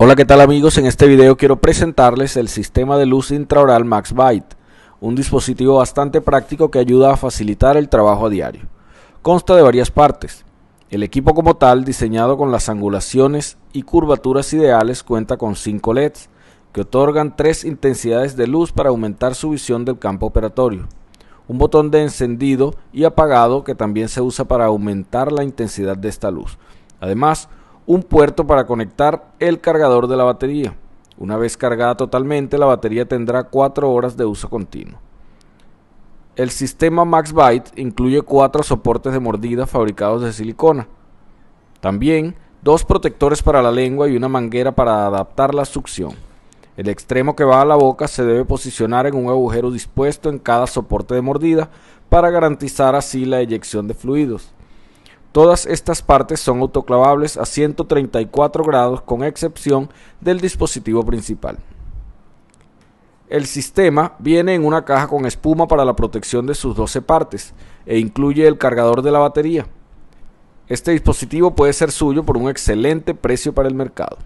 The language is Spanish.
Hola, ¿qué tal amigos? En este video quiero presentarles el sistema de luz intraoral Maxbite, un dispositivo bastante práctico que ayuda a facilitar el trabajo a diario. Consta de varias partes. El equipo como tal, diseñado con las angulaciones y curvaturas ideales, cuenta con 5 LEDs, que otorgan 3 intensidades de luz para aumentar su visión del campo operatorio. Un botón de encendido y apagado que también se usa para aumentar la intensidad de esta luz. Además, un puerto para conectar el cargador de la batería. Una vez cargada totalmente, la batería tendrá 4 horas de uso continuo. El sistema MaxBite incluye 4 soportes de mordida fabricados de silicona. También dos protectores para la lengua y una manguera para adaptar la succión. El extremo que va a la boca se debe posicionar en un agujero dispuesto en cada soporte de mordida para garantizar así la eyección de fluidos. Todas estas partes son autoclavables a 134 grados con excepción del dispositivo principal. El sistema viene en una caja con espuma para la protección de sus 12 partes e incluye el cargador de la batería. Este dispositivo puede ser suyo por un excelente precio para el mercado.